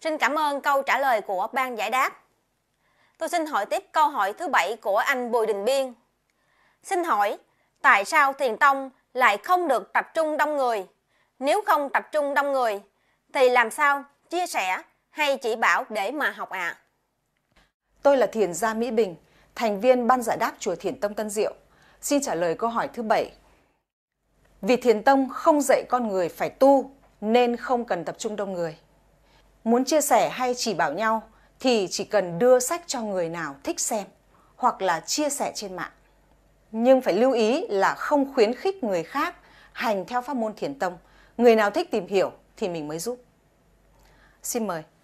Xin cảm ơn câu trả lời của ban giải đáp. Tôi xin hỏi tiếp câu hỏi thứ bảy của anh Bùi Đình Biên. Xin hỏi, tại sao thiền tông lại không được tập trung đông người? Nếu không tập trung đông người, thì làm sao chia sẻ hay chỉ bảo để mà học ạ? À? Tôi là thiền gia Mỹ Bình, thành viên ban giải đáp chùa Thiền Tông Tân Diệu. Xin trả lời câu hỏi thứ bảy. Vì Thiền Tông không dạy con người phải tu nên không cần tập trung đông người muốn chia sẻ hay chỉ bảo nhau thì chỉ cần đưa sách cho người nào thích xem hoặc là chia sẻ trên mạng. Nhưng phải lưu ý là không khuyến khích người khác hành theo pháp môn thiền tông. Người nào thích tìm hiểu thì mình mới giúp. Xin mời.